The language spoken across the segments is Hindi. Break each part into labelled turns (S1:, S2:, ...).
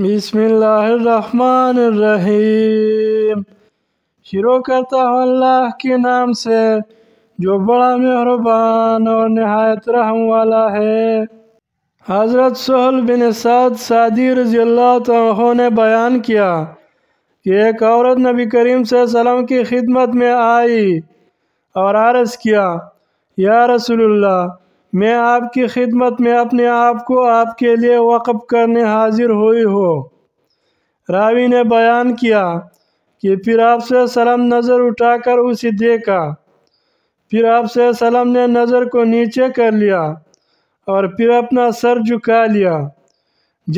S1: बिसमीम शुरू करता हूँ अल्लाह के नाम से जो बड़ा मेहरबान और नहायत रहम वाला है हज़रत सहल बिन साद सादी रजी अल्लाह ने बयान किया कि एक औरत नबी करीम से की खिदमत में आई और आरज़ किया या रसूलुल्लाह मैं आपकी खिदमत में अपने आप को आपके लिए वक़ करने हाजिर हुई हो रावी ने बयान किया कि फिर आपसे सलम नज़र उठाकर उसे देखा फिर आपसे सलम ने नज़र को नीचे कर लिया और फिर अपना सर झुका लिया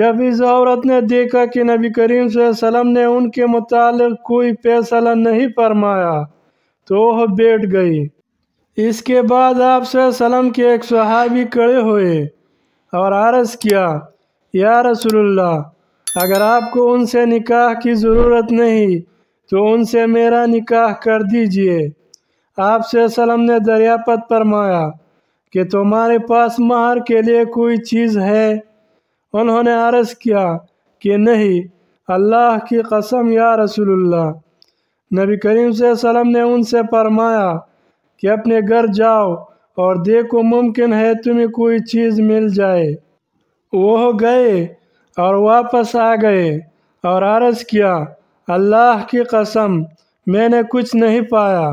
S1: जब इस औरत ने देखा कि नबी करीम सलम ने उनके मुतालिक कोई फैसला नहीं फरमाया तो वह बैठ गई इसके बाद आप सलम के एक सहाबी कड़े हुए और आरस किया या रसूलुल्लाह अगर आपको उनसे निकाह की ज़रूरत नहीं तो उनसे मेरा निकाह कर दीजिए आपसे सलम ने दरियापत फरमाया कि तुम्हारे पास महार के लिए कोई चीज़ है उन्होंने आरस किया कि नहीं अल्लाह की कसम या रसूलुल्लाह नबी करीम से सलम ने उनसे फरमाया कि अपने घर जाओ और देखो मुमकिन है तुम्हें कोई चीज़ मिल जाए वह गए और वापस आ गए और आरज़ किया अल्लाह की कसम मैंने कुछ नहीं पाया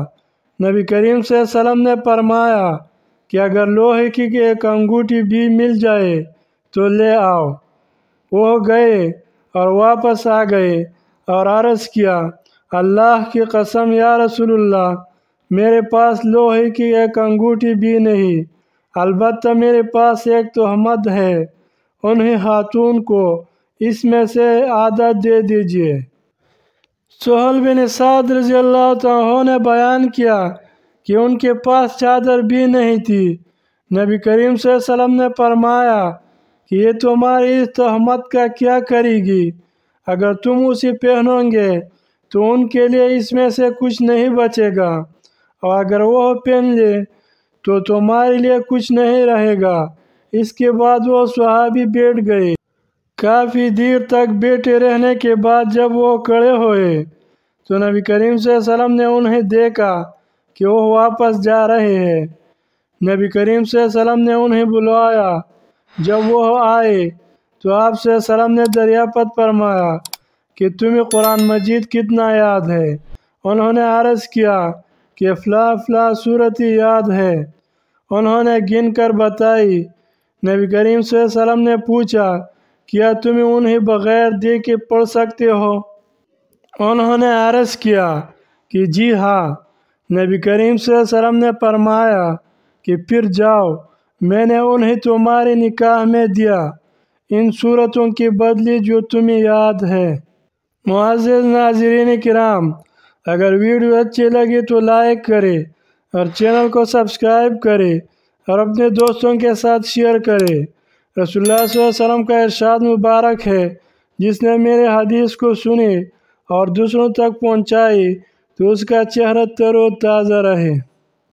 S1: नबी करीम सलम ने फरमाया कि अगर लोहे की एक अंगूठी भी मिल जाए तो ले आओ वो गए और वापस आ गए और आरज़ किया अल्लाह की कसम या रसूलुल्लाह मेरे पास लोहे की एक अंगूठी भी नहीं अलबत् मेरे पास एक तोहमद है उन्हें खातून को इसमें से आदत दे दीजिए सोहल बिन साद रजी ने बयान किया कि उनके पास चादर भी नहीं थी नबी करीम वसल्लम ने फरमाया कि ये तुम्हारी इस तहमत का क्या करेगी अगर तुम उसे पहनोगे तो उनके लिए इसमें से कुछ नहीं बचेगा और अगर वह पहन ले तो तुम्हारे लिए कुछ नहीं रहेगा इसके बाद वह सुहाबी बैठ गए काफ़ी देर तक बैठे रहने के बाद जब वो खड़े हुए तो नबी करीम सेम ने उन्हें देखा कि वह वापस जा रहे हैं नबी करीम सलम ने उन्हें बुलवाया जब वह आए तो आप सलम ने दरियापत फरमाया कि तुम्हें कुरान मजीद कितना याद है उन्होंने आरज़ किया कि फला फला सूरत याद है उन्होंने गिन कर बताई नबी करीम वसल्लम ने पूछा क्या तुम उन्हें बग़ैर दे के पढ़ सकते हो उन्होंने आरस किया कि जी हाँ नबी करीम वसल्लम ने फरमाया कि फिर जाओ मैंने उन्हें तुम्हारे निकाह में दिया इन सूरतों की बदली जो तुम्हें याद है मुआज़ नाजरीन कराम अगर वीडियो अच्छी लगे तो लाइक करें और चैनल को सब्सक्राइब करें और अपने दोस्तों के साथ शेयर करें रसोल्ला वसलम का इरशाद मुबारक है जिसने मेरे हदीस को सुने और दूसरों तक पहुँचाई तो उसका चेहरा तरो ताज़ा रहे